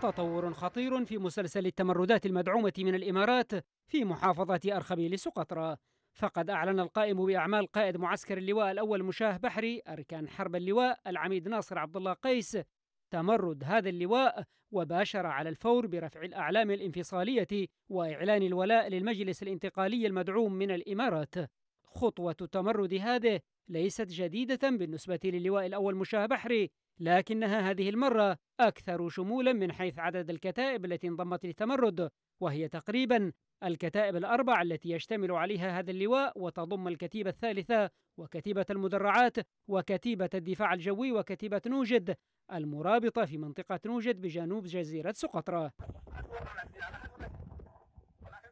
تطور خطير في مسلسل التمردات المدعومة من الإمارات في محافظة أرخبيل سقطرى فقد أعلن القائم بأعمال قائد معسكر اللواء الأول مشاه بحري أركان حرب اللواء العميد ناصر عبد الله قيس تمرد هذا اللواء وباشر على الفور برفع الأعلام الانفصالية وإعلان الولاء للمجلس الانتقالي المدعوم من الإمارات خطوة التمرد هذه ليست جديدة بالنسبة للواء الأول مشاه بحري لكنها هذه المرة أكثر شمولا من حيث عدد الكتائب التي انضمت للتمرد وهي تقريبا الكتائب الأربع التي يشتمل عليها هذا اللواء وتضم الكتيبة الثالثة وكتيبة المدرعات وكتيبة الدفاع الجوي وكتيبة نوجد المرابطة في منطقة نوجد بجنوب جزيرة سقطرى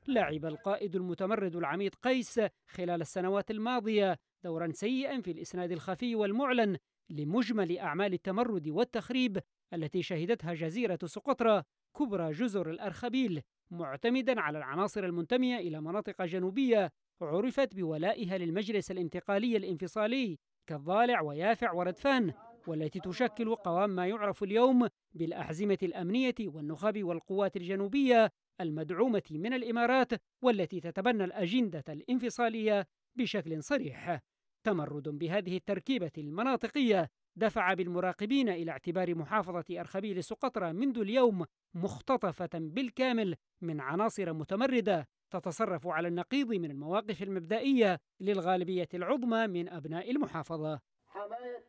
لعب القائد المتمرد العميد قيس خلال السنوات الماضية دورا سيئا في الاسناد الخفي والمعلن لمجمل اعمال التمرد والتخريب التي شهدتها جزيره سقطرى كبرى جزر الارخبيل معتمدا على العناصر المنتميه الى مناطق جنوبيه عرفت بولائها للمجلس الانتقالي الانفصالي كالضالع ويافع وردفان والتي تشكل قوام ما يعرف اليوم بالأحزمة الأمنية والنخب والقوات الجنوبية المدعومة من الإمارات والتي تتبنى الأجندة الانفصالية بشكل صريح تمرد بهذه التركيبة المناطقية دفع بالمراقبين إلى اعتبار محافظة أرخبيل سقطرى منذ اليوم مختطفة بالكامل من عناصر متمردة تتصرف على النقيض من المواقف المبدئية للغالبية العظمى من أبناء المحافظة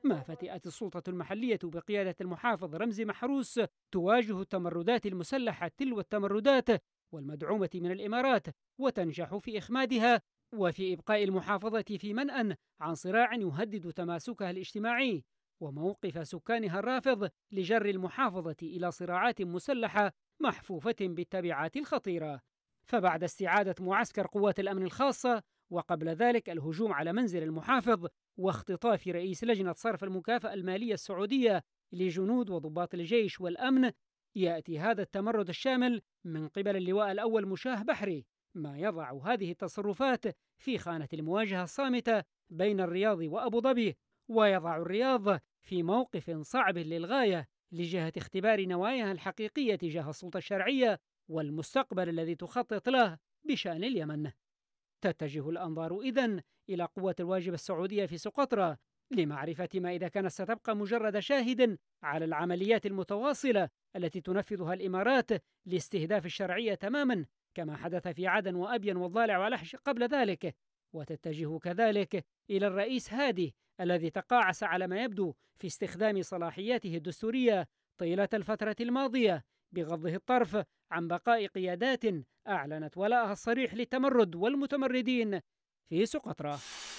ما فتئت السلطة المحلية بقيادة المحافظ رمزي محروس تواجه التمردات المسلحة تلو التمردات والمدعومة من الإمارات وتنجح في إخمادها وفي إبقاء المحافظة في منأى عن صراع يهدد تماسكها الاجتماعي وموقف سكانها الرافض لجر المحافظة إلى صراعات مسلحة محفوفة بالتبعات الخطيرة فبعد استعادة معسكر قوات الأمن الخاصة وقبل ذلك الهجوم على منزل المحافظ واختطاف رئيس لجنة صرف المكافأة المالية السعودية لجنود وضباط الجيش والأمن يأتي هذا التمرد الشامل من قبل اللواء الأول مشاه بحري ما يضع هذه التصرفات في خانة المواجهة الصامتة بين الرياض وأبو ظبي ويضع الرياض في موقف صعب للغاية لجهة اختبار نواياها الحقيقية تجاه السلطة الشرعية والمستقبل الذي تخطط له بشأن اليمن تتجه الأنظار إذن إلى قوة الواجب السعودية في سقطرى لمعرفة ما إذا كانت ستبقى مجرد شاهد على العمليات المتواصلة التي تنفذها الإمارات لاستهداف الشرعية تماما كما حدث في عدن وأبين والضالع ولحش قبل ذلك وتتجه كذلك إلى الرئيس هادي الذي تقاعس على ما يبدو في استخدام صلاحياته الدستورية طيلة الفترة الماضية بغضه الطرف عن بقاء قيادات أعلنت ولاءها الصريح للتمرد والمتمردين في سقطرى